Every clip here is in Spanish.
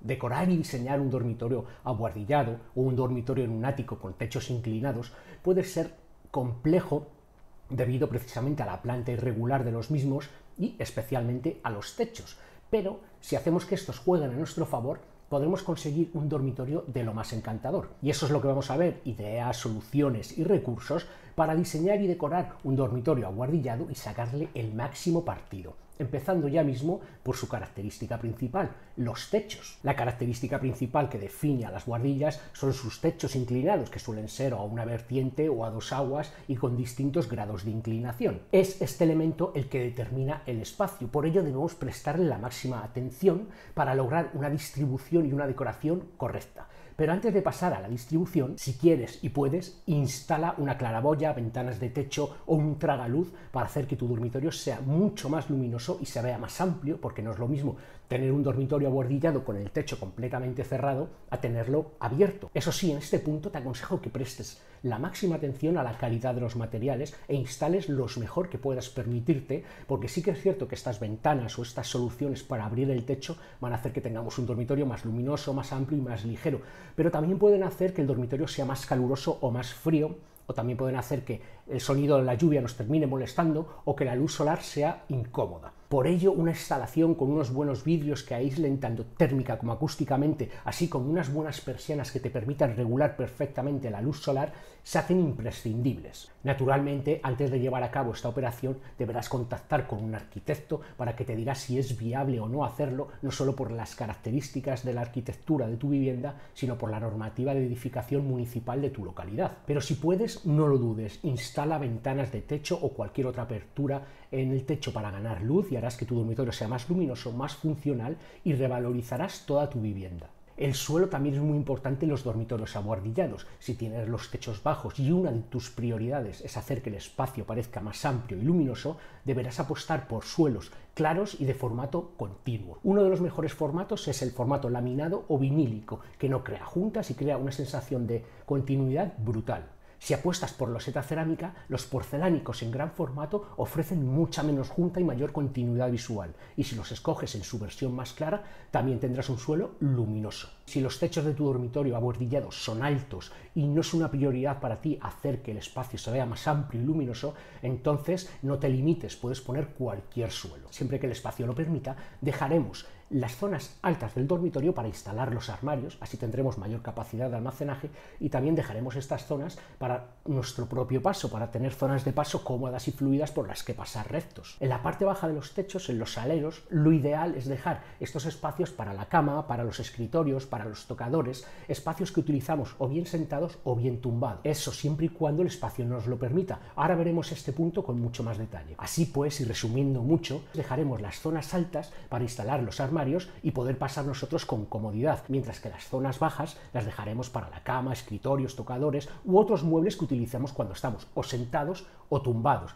Decorar y diseñar un dormitorio aguardillado o un dormitorio en un ático con techos inclinados puede ser complejo debido precisamente a la planta irregular de los mismos y especialmente a los techos. Pero si hacemos que estos jueguen a nuestro favor, podremos conseguir un dormitorio de lo más encantador. Y eso es lo que vamos a ver, ideas, soluciones y recursos para diseñar y decorar un dormitorio aguardillado y sacarle el máximo partido empezando ya mismo por su característica principal, los techos. La característica principal que define a las guardillas son sus techos inclinados, que suelen ser a una vertiente o a dos aguas y con distintos grados de inclinación. Es este elemento el que determina el espacio, por ello debemos prestarle la máxima atención para lograr una distribución y una decoración correcta. Pero antes de pasar a la distribución, si quieres y puedes, instala una claraboya, ventanas de techo o un tragaluz para hacer que tu dormitorio sea mucho más luminoso y se vea más amplio, porque no es lo mismo tener un dormitorio abordillado con el techo completamente cerrado a tenerlo abierto. Eso sí, en este punto te aconsejo que prestes la máxima atención a la calidad de los materiales e instales los mejor que puedas permitirte, porque sí que es cierto que estas ventanas o estas soluciones para abrir el techo van a hacer que tengamos un dormitorio más luminoso, más amplio y más ligero, pero también pueden hacer que el dormitorio sea más caluroso o más frío o también pueden hacer que el sonido de la lluvia nos termine molestando o que la luz solar sea incómoda. Por ello, una instalación con unos buenos vidrios que aíslen tanto térmica como acústicamente, así como unas buenas persianas que te permitan regular perfectamente la luz solar, se hacen imprescindibles. Naturalmente, antes de llevar a cabo esta operación, deberás contactar con un arquitecto para que te diga si es viable o no hacerlo, no solo por las características de la arquitectura de tu vivienda, sino por la normativa de edificación municipal de tu localidad. Pero si puedes, no lo dudes, instala ventanas de techo o cualquier otra apertura en el techo para ganar luz y harás que tu dormitorio sea más luminoso, más funcional y revalorizarás toda tu vivienda. El suelo también es muy importante en los dormitorios abuardillados. Si tienes los techos bajos y una de tus prioridades es hacer que el espacio parezca más amplio y luminoso, deberás apostar por suelos claros y de formato continuo. Uno de los mejores formatos es el formato laminado o vinílico, que no crea juntas y crea una sensación de continuidad brutal. Si apuestas por loseta cerámica, los porcelánicos en gran formato ofrecen mucha menos junta y mayor continuidad visual, y si los escoges en su versión más clara, también tendrás un suelo luminoso. Si los techos de tu dormitorio abordillados son altos y no es una prioridad para ti hacer que el espacio se vea más amplio y luminoso, entonces no te limites, puedes poner cualquier suelo. Siempre que el espacio lo permita, dejaremos las zonas altas del dormitorio para instalar los armarios, así tendremos mayor capacidad de almacenaje y también dejaremos estas zonas para nuestro propio paso, para tener zonas de paso cómodas y fluidas por las que pasar rectos. En la parte baja de los techos, en los aleros, lo ideal es dejar estos espacios para la cama, para los escritorios, para los tocadores, espacios que utilizamos o bien sentados o bien tumbados. Eso siempre y cuando el espacio nos lo permita. Ahora veremos este punto con mucho más detalle. Así pues, y resumiendo mucho, dejaremos las zonas altas para instalar los armarios y poder pasar nosotros con comodidad, mientras que las zonas bajas las dejaremos para la cama, escritorios, tocadores u otros muebles que utilizamos cuando estamos o sentados o tumbados.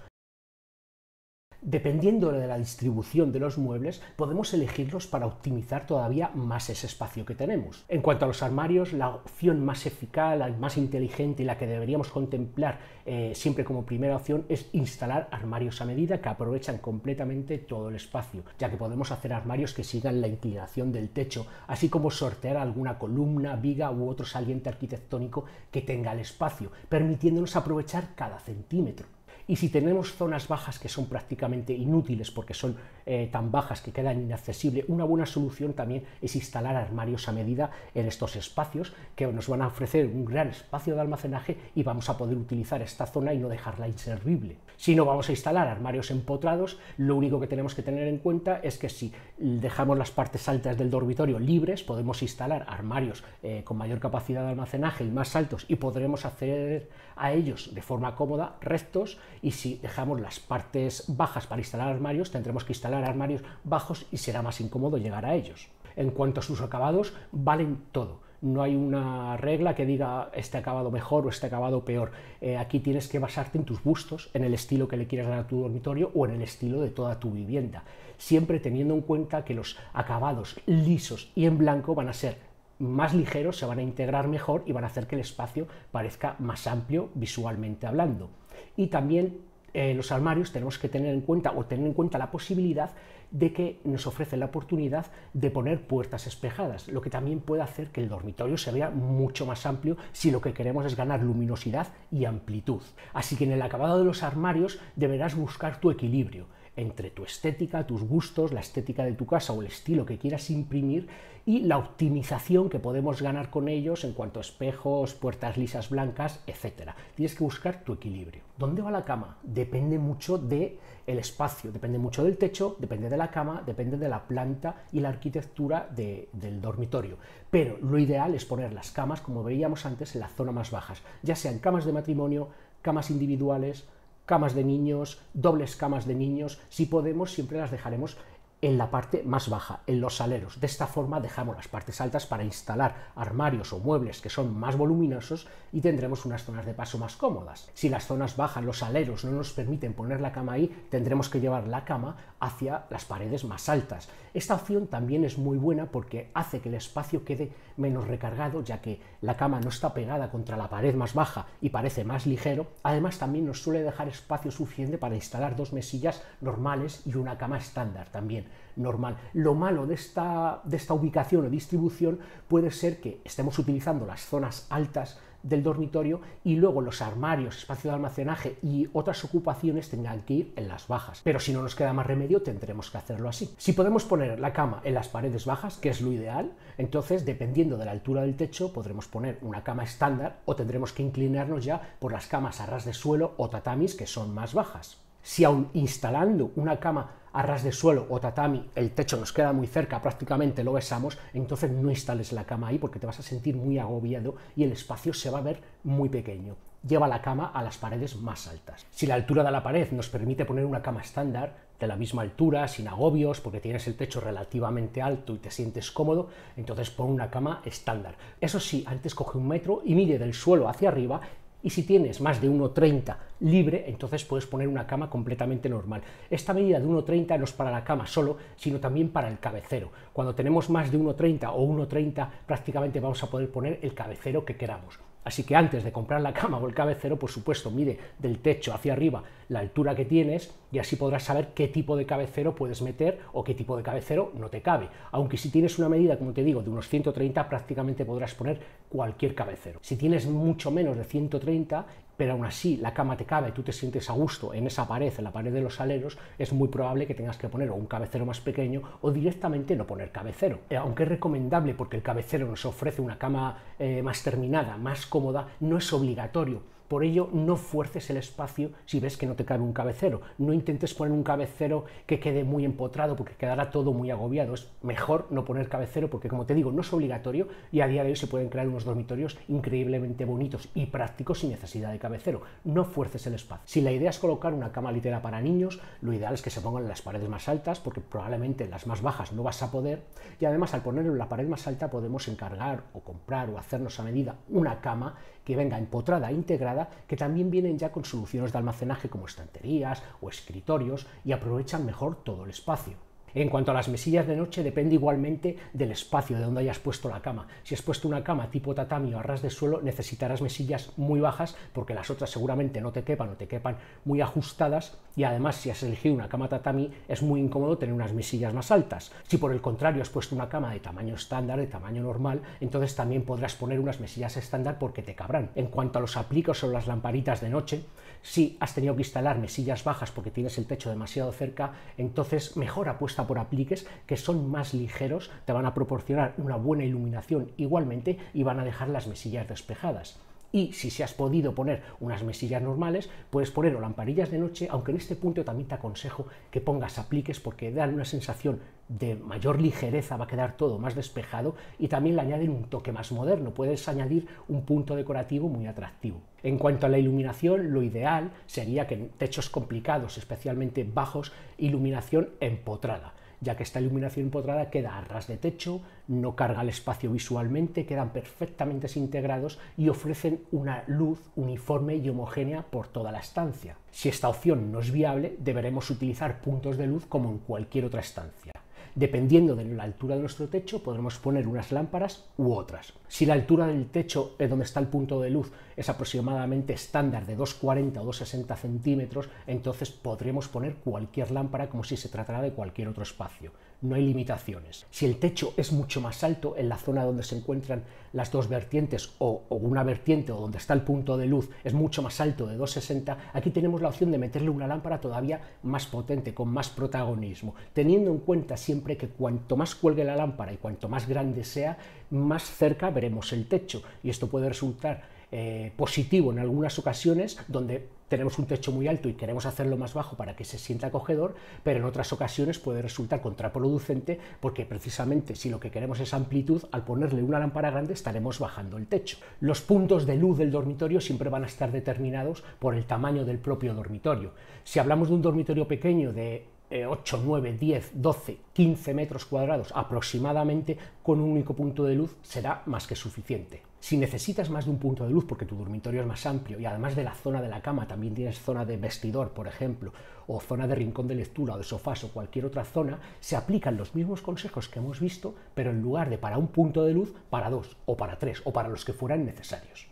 Dependiendo de la distribución de los muebles, podemos elegirlos para optimizar todavía más ese espacio que tenemos. En cuanto a los armarios, la opción más eficaz, la más inteligente y la que deberíamos contemplar eh, siempre como primera opción es instalar armarios a medida que aprovechan completamente todo el espacio, ya que podemos hacer armarios que sigan la inclinación del techo, así como sortear alguna columna, viga u otro saliente arquitectónico que tenga el espacio, permitiéndonos aprovechar cada centímetro. Y si tenemos zonas bajas que son prácticamente inútiles porque son eh, tan bajas que quedan inaccesibles, una buena solución también es instalar armarios a medida en estos espacios que nos van a ofrecer un gran espacio de almacenaje y vamos a poder utilizar esta zona y no dejarla inservible. Si no vamos a instalar armarios empotrados, lo único que tenemos que tener en cuenta es que si dejamos las partes altas del dormitorio libres, podemos instalar armarios eh, con mayor capacidad de almacenaje y más altos y podremos acceder a ellos de forma cómoda, rectos y si dejamos las partes bajas para instalar armarios, tendremos que instalar armarios bajos y será más incómodo llegar a ellos. En cuanto a sus acabados, valen todo. No hay una regla que diga este acabado mejor o este acabado peor. Eh, aquí tienes que basarte en tus gustos, en el estilo que le quieras dar a tu dormitorio o en el estilo de toda tu vivienda. Siempre teniendo en cuenta que los acabados lisos y en blanco van a ser más ligeros, se van a integrar mejor y van a hacer que el espacio parezca más amplio visualmente hablando y también eh, los armarios tenemos que tener en cuenta o tener en cuenta la posibilidad de que nos ofrece la oportunidad de poner puertas espejadas, lo que también puede hacer que el dormitorio se vea mucho más amplio si lo que queremos es ganar luminosidad y amplitud. Así que en el acabado de los armarios deberás buscar tu equilibrio entre tu estética, tus gustos, la estética de tu casa o el estilo que quieras imprimir y la optimización que podemos ganar con ellos en cuanto a espejos, puertas lisas blancas, etc. Tienes que buscar tu equilibrio. ¿Dónde va la cama? Depende mucho del espacio, depende mucho del techo, depende de la cama, depende de la planta y la arquitectura del dormitorio. Pero lo ideal es poner las camas, como veíamos antes, en las zona más bajas, ya sean camas de matrimonio, camas individuales, camas de niños, dobles camas de niños, si podemos siempre las dejaremos en la parte más baja, en los aleros. De esta forma dejamos las partes altas para instalar armarios o muebles que son más voluminosos y tendremos unas zonas de paso más cómodas. Si las zonas bajas, los aleros no nos permiten poner la cama ahí, tendremos que llevar la cama hacia las paredes más altas. Esta opción también es muy buena porque hace que el espacio quede menos recargado ya que la cama no está pegada contra la pared más baja y parece más ligero. Además también nos suele dejar espacio suficiente para instalar dos mesillas normales y una cama estándar también normal. Lo malo de esta, de esta ubicación o distribución puede ser que estemos utilizando las zonas altas del dormitorio y luego los armarios, espacio de almacenaje y otras ocupaciones tengan que ir en las bajas. Pero si no nos queda más remedio, tendremos que hacerlo así. Si podemos poner la cama en las paredes bajas, que es lo ideal, entonces dependiendo de la altura del techo podremos poner una cama estándar o tendremos que inclinarnos ya por las camas a ras de suelo o tatamis que son más bajas si aún instalando una cama a ras de suelo o tatami, el techo nos queda muy cerca, prácticamente lo besamos, entonces no instales la cama ahí porque te vas a sentir muy agobiado y el espacio se va a ver muy pequeño. Lleva la cama a las paredes más altas. Si la altura de la pared nos permite poner una cama estándar, de la misma altura, sin agobios, porque tienes el techo relativamente alto y te sientes cómodo, entonces pon una cama estándar. Eso sí, antes coge un metro y mide del suelo hacia arriba y si tienes más de 1,30 libre, entonces puedes poner una cama completamente normal. Esta medida de 1,30 no es para la cama solo, sino también para el cabecero. Cuando tenemos más de 1,30 o 1,30 prácticamente vamos a poder poner el cabecero que queramos. Así que antes de comprar la cama o el cabecero, por supuesto, mide del techo hacia arriba la altura que tienes y así podrás saber qué tipo de cabecero puedes meter o qué tipo de cabecero no te cabe. Aunque si tienes una medida, como te digo, de unos 130, prácticamente podrás poner cualquier cabecero. Si tienes mucho menos de 130 pero aún así la cama te cabe, y tú te sientes a gusto en esa pared, en la pared de los aleros, es muy probable que tengas que poner un cabecero más pequeño o directamente no poner cabecero. Eh, aunque es recomendable porque el cabecero nos ofrece una cama eh, más terminada, más cómoda, no es obligatorio por ello, no fuerces el espacio si ves que no te cabe un cabecero. No intentes poner un cabecero que quede muy empotrado porque quedará todo muy agobiado. Es mejor no poner cabecero porque, como te digo, no es obligatorio y a día de hoy se pueden crear unos dormitorios increíblemente bonitos y prácticos sin necesidad de cabecero. No fuerces el espacio. Si la idea es colocar una cama litera para niños, lo ideal es que se pongan en las paredes más altas porque probablemente las más bajas no vas a poder y además al ponerlo en la pared más alta podemos encargar o comprar o hacernos a medida una cama que venga empotrada, e integrada que también vienen ya con soluciones de almacenaje como estanterías o escritorios y aprovechan mejor todo el espacio. En cuanto a las mesillas de noche, depende igualmente del espacio de donde hayas puesto la cama. Si has puesto una cama tipo tatami o a ras de suelo, necesitarás mesillas muy bajas porque las otras seguramente no te quepan o te quepan muy ajustadas y además si has elegido una cama tatami es muy incómodo tener unas mesillas más altas. Si por el contrario has puesto una cama de tamaño estándar, de tamaño normal, entonces también podrás poner unas mesillas estándar porque te cabrán. En cuanto a los aplicos o las lamparitas de noche, si has tenido que instalar mesillas bajas porque tienes el techo demasiado cerca, entonces mejor apuesta por apliques que son más ligeros, te van a proporcionar una buena iluminación igualmente y van a dejar las mesillas despejadas y si se has podido poner unas mesillas normales, puedes poner o lamparillas de noche, aunque en este punto también te aconsejo que pongas apliques porque dan una sensación de mayor ligereza, va a quedar todo más despejado y también le añaden un toque más moderno, puedes añadir un punto decorativo muy atractivo. En cuanto a la iluminación, lo ideal sería que en techos complicados, especialmente bajos, iluminación empotrada ya que esta iluminación empotrada queda a ras de techo, no carga el espacio visualmente, quedan perfectamente integrados y ofrecen una luz uniforme y homogénea por toda la estancia. Si esta opción no es viable, deberemos utilizar puntos de luz como en cualquier otra estancia. Dependiendo de la altura de nuestro techo, podremos poner unas lámparas u otras. Si la altura del techo es donde está el punto de luz es aproximadamente estándar de 2,40 o 2,60 centímetros, entonces podremos poner cualquier lámpara como si se tratara de cualquier otro espacio. No hay limitaciones. Si el techo es mucho más alto, en la zona donde se encuentran las dos vertientes o, una vertiente o donde está el punto de luz es mucho más alto de 2,60, aquí tenemos la opción de meterle una lámpara todavía más potente, con más protagonismo, teniendo en cuenta siempre que cuanto más cuelgue la lámpara y cuanto más grande sea, más cerca veremos el techo y esto puede resultar eh, positivo en algunas ocasiones, donde tenemos un techo muy alto y queremos hacerlo más bajo para que se sienta acogedor, pero en otras ocasiones puede resultar contraproducente porque precisamente si lo que queremos es amplitud, al ponerle una lámpara grande estaremos bajando el techo. Los puntos de luz del dormitorio siempre van a estar determinados por el tamaño del propio dormitorio. Si hablamos de un dormitorio pequeño de 8, 9, 10, 12, 15 metros cuadrados aproximadamente, con un único punto de luz será más que suficiente. Si necesitas más de un punto de luz porque tu dormitorio es más amplio y además de la zona de la cama también tienes zona de vestidor, por ejemplo, o zona de rincón de lectura o de sofás o cualquier otra zona, se aplican los mismos consejos que hemos visto, pero en lugar de para un punto de luz, para dos o para tres o para los que fueran necesarios.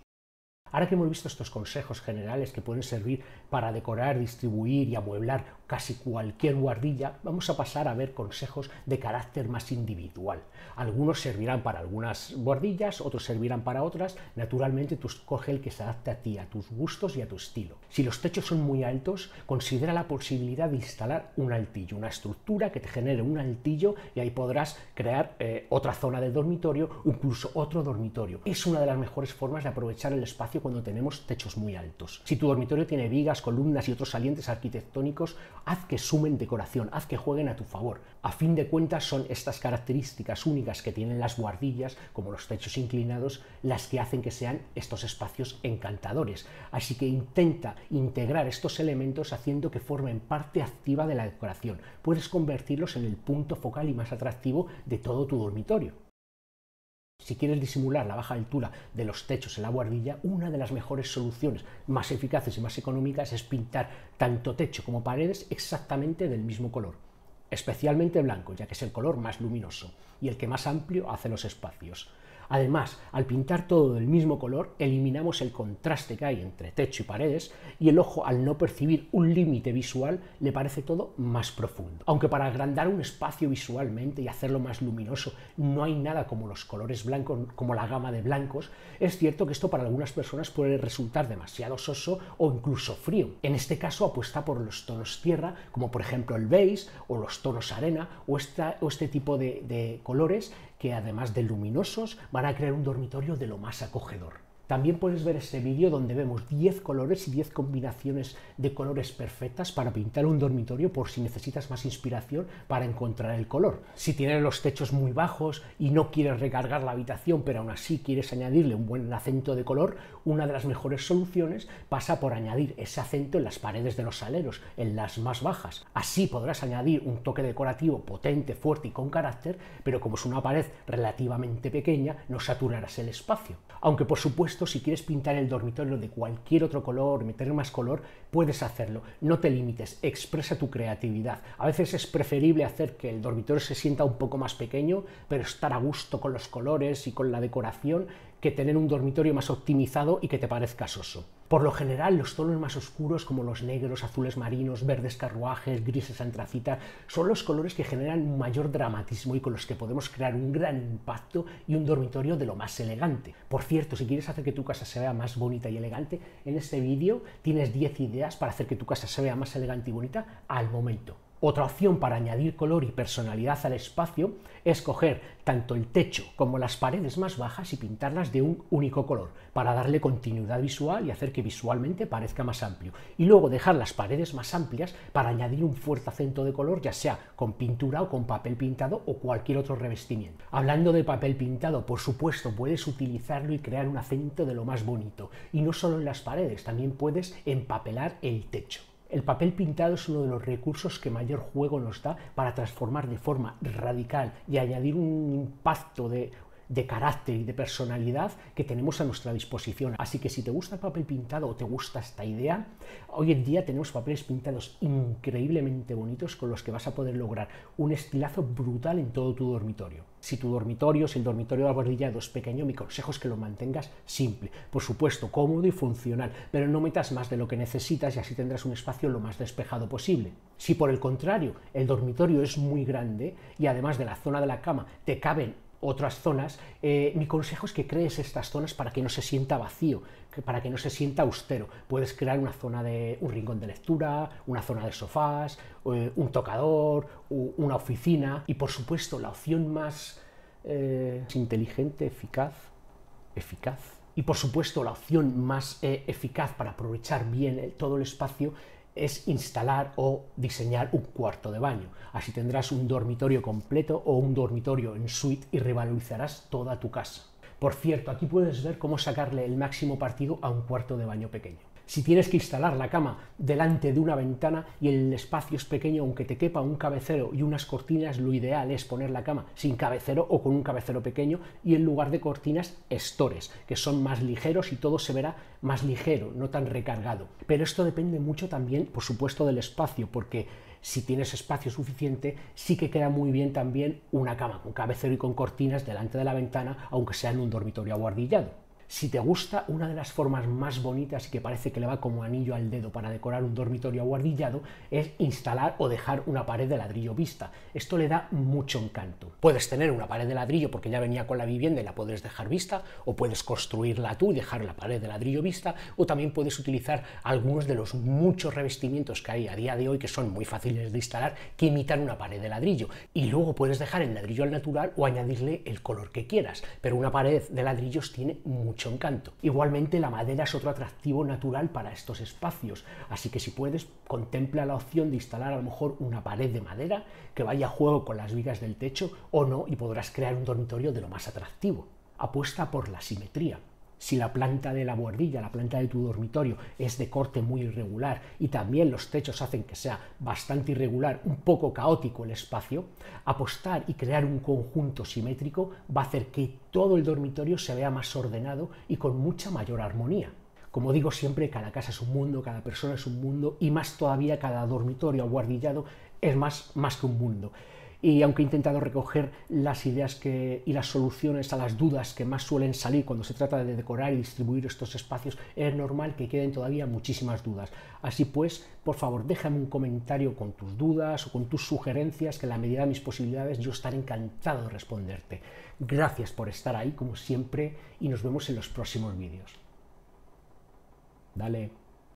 Ahora que hemos visto estos consejos generales que pueden servir para decorar, distribuir y amueblar casi cualquier guardilla, vamos a pasar a ver consejos de carácter más individual. Algunos servirán para algunas guardillas, otros servirán para otras. Naturalmente, tú escoge el que se adapte a ti, a tus gustos y a tu estilo. Si los techos son muy altos, considera la posibilidad de instalar un altillo, una estructura que te genere un altillo y ahí podrás crear eh, otra zona del dormitorio o incluso otro dormitorio. Es una de las mejores formas de aprovechar el espacio cuando tenemos techos muy altos. Si tu dormitorio tiene vigas, columnas y otros salientes arquitectónicos, haz que sumen decoración, haz que jueguen a tu favor. A fin de cuentas son estas características únicas que tienen las guardillas, como los techos inclinados, las que hacen que sean estos espacios encantadores. Así que intenta integrar estos elementos haciendo que formen parte activa de la decoración. Puedes convertirlos en el punto focal y más atractivo de todo tu dormitorio. Si quieres disimular la baja altura de los techos en la guardilla, una de las mejores soluciones más eficaces y más económicas es pintar tanto techo como paredes exactamente del mismo color, especialmente blanco, ya que es el color más luminoso y el que más amplio hace los espacios. Además, al pintar todo del mismo color, eliminamos el contraste que hay entre techo y paredes y el ojo, al no percibir un límite visual, le parece todo más profundo. Aunque para agrandar un espacio visualmente y hacerlo más luminoso no hay nada como los colores blancos, como la gama de blancos, es cierto que esto para algunas personas puede resultar demasiado soso o incluso frío. En este caso apuesta por los tonos tierra, como por ejemplo el beige o los tonos arena o, este tipo de colores que además de luminosos van a crear un dormitorio de lo más acogedor. También puedes ver ese vídeo donde vemos 10 colores y 10 combinaciones de colores perfectas para pintar un dormitorio por si necesitas más inspiración para encontrar el color. Si tienes los techos muy bajos y no quieres recargar la habitación pero aún así quieres añadirle un buen acento de color, una de las mejores soluciones pasa por añadir ese acento en las paredes de los saleros, en las más bajas. Así podrás añadir un toque decorativo potente, fuerte y con carácter, pero como es una pared relativamente pequeña no saturarás el espacio. Aunque por supuesto si quieres pintar el dormitorio de cualquier otro color, meter más color, puedes hacerlo. No te limites, expresa tu creatividad. A veces es preferible hacer que el dormitorio se sienta un poco más pequeño, pero estar a gusto con los colores y con la decoración que tener un dormitorio más optimizado y que te parezca soso. Por lo general, los tonos más oscuros como los negros, azules marinos, verdes carruajes, grises antracita, son los colores que generan mayor dramatismo y con los que podemos crear un gran impacto y un dormitorio de lo más elegante. Por cierto, si quieres hacer que tu casa se vea más bonita y elegante, en este vídeo tienes 10 ideas para hacer que tu casa se vea más elegante y bonita al momento. Otra opción para añadir color y personalidad al espacio es coger tanto el techo como las paredes más bajas y pintarlas de un único color para darle continuidad visual y hacer que visualmente parezca más amplio. Y luego dejar las paredes más amplias para añadir un fuerte acento de color, ya sea con pintura o con papel pintado o cualquier otro revestimiento. Hablando de papel pintado, por supuesto, puedes utilizarlo y crear un acento de lo más bonito. Y no solo en las paredes, también puedes empapelar el techo. El papel pintado es uno de los recursos que mayor juego nos da para transformar de forma radical y añadir un impacto de de carácter y de personalidad que tenemos a nuestra disposición. Así que si te gusta el papel pintado o te gusta esta idea, hoy en día tenemos papeles pintados increíblemente bonitos con los que vas a poder lograr un estilazo brutal en todo tu dormitorio. Si tu dormitorio, si el dormitorio abordillado es pequeño, mi consejo es que lo mantengas simple, por supuesto, cómodo y funcional, pero no metas más de lo que necesitas y así tendrás un espacio lo más despejado posible. Si por el contrario el dormitorio es muy grande y además de la zona de la cama te caben otras zonas, eh, mi consejo es que crees estas zonas para que no se sienta vacío, para que no se sienta austero. Puedes crear una zona de un rincón de lectura, una zona de sofás, eh, un tocador, una oficina y por supuesto la opción más eh, inteligente, eficaz, eficaz y por supuesto la opción más eficaz para aprovechar bien todo el espacio es instalar o diseñar un cuarto de baño. Así tendrás un dormitorio completo o un dormitorio en suite y revalorizarás toda tu casa. Por cierto, aquí puedes ver cómo sacarle el máximo partido a un cuarto de baño pequeño. Si tienes que instalar la cama delante de una ventana y el espacio es pequeño, aunque te quepa un cabecero y unas cortinas, lo ideal es poner la cama sin cabecero o con un cabecero pequeño y en lugar de cortinas, estores, que son más ligeros y todo se verá más ligero, no tan recargado. Pero esto depende mucho también, por supuesto, del espacio, porque si tienes espacio suficiente, sí que queda muy bien también una cama con cabecero y con cortinas delante de la ventana, aunque sea en un dormitorio aguardillado. Si te gusta una de las formas más bonitas y que parece que le va como anillo al dedo para decorar un dormitorio aguardillado es instalar o dejar una pared de ladrillo vista. Esto le da mucho encanto. Puedes tener una pared de ladrillo porque ya venía con la vivienda y la puedes dejar vista, o puedes construirla tú y dejar la pared de ladrillo vista, o también puedes utilizar algunos de los muchos revestimientos que hay a día de hoy que son muy fáciles de instalar que imitan una pared de ladrillo. Y luego puedes dejar el ladrillo al natural o añadirle el color que quieras. Pero una pared de ladrillos tiene mucho encanto. Igualmente la madera es otro atractivo natural para estos espacios, así que si puedes, contempla la opción de instalar a lo mejor una pared de madera que vaya a juego con las vigas del techo o no y podrás crear un dormitorio de lo más atractivo. Apuesta por la simetría si la planta de la buhardilla, la planta de tu dormitorio, es de corte muy irregular y también los techos hacen que sea bastante irregular, un poco caótico el espacio, apostar y crear un conjunto simétrico va a hacer que todo el dormitorio se vea más ordenado y con mucha mayor armonía. Como digo siempre, cada casa es un mundo, cada persona es un mundo y más todavía cada dormitorio guardillado es más, más que un mundo y aunque he intentado recoger las ideas y las soluciones a las dudas que más suelen salir cuando se trata de decorar y distribuir estos espacios, es normal que queden todavía muchísimas dudas. Así pues, por favor, déjame un comentario con tus dudas o con tus sugerencias, que en la medida de mis posibilidades yo estaré encantado de responderte. Gracias por estar ahí, como siempre, y nos vemos en los próximos vídeos. Dale.